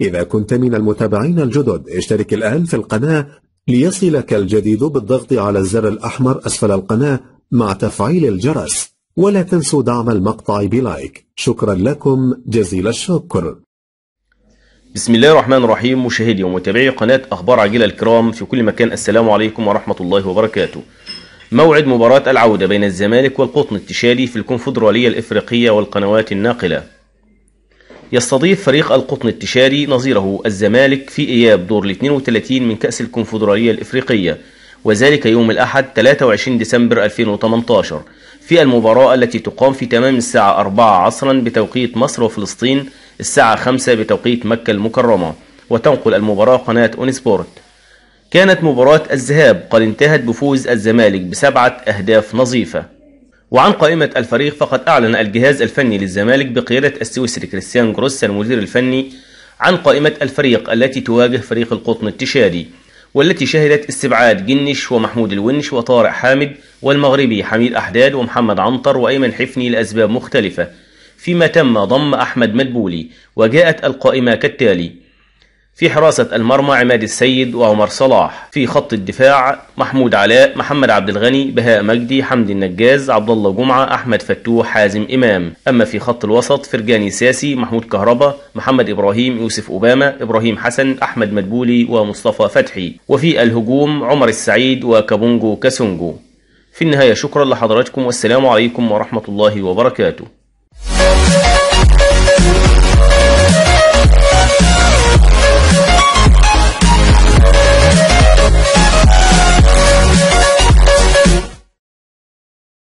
إذا كنت من المتابعين الجدد اشترك الآن في القناة ليصلك الجديد بالضغط على الزر الأحمر أسفل القناة مع تفعيل الجرس ولا تنسوا دعم المقطع بلايك شكرا لكم جزيل الشكر بسم الله الرحمن الرحيم مشاهدي ومتابعي قناة أخبار عجلة الكرام في كل مكان السلام عليكم ورحمة الله وبركاته موعد مباراة العودة بين الزمالك والقطن التشالي في الكونفدرالية الإفريقية والقنوات الناقلة يستضيف فريق القطن التشاري نظيره الزمالك في إياب دور ال 32 من كأس الكونفدرالية الإفريقية وذلك يوم الأحد 23 ديسمبر 2018 في المباراة التي تقام في تمام الساعة 4 عصرا بتوقيت مصر وفلسطين الساعة 5 بتوقيت مكة المكرمة وتنقل المباراة قناة أونسبورت كانت مباراة الذهاب قد انتهت بفوز الزمالك بسبعة أهداف نظيفة وعن قائمة الفريق فقد أعلن الجهاز الفني للزمالك بقيادة السويسري كريستيان جروسا المدير الفني عن قائمة الفريق التي تواجه فريق القطن التشادي والتي شهدت استبعاد جنش ومحمود الونش وطارق حامد والمغربي حميد أحداد ومحمد عنطر وأيمن حفني لأسباب مختلفة فيما تم ضم أحمد مدبولي وجاءت القائمة كالتالي في حراسة المرمى عماد السيد وعمر صلاح في خط الدفاع محمود علاء محمد عبد الغني بهاء مجدي حمدي النجاز عبد الله جمعة أحمد فتوح حازم إمام أما في خط الوسط فرجاني ساسي محمود كهربا محمد إبراهيم يوسف أوباما إبراهيم حسن أحمد مدبولي ومصطفى فتحي وفي الهجوم عمر السعيد وكابونجو كاسونجو في النهاية شكرا لحضراتكم والسلام عليكم ورحمة الله وبركاته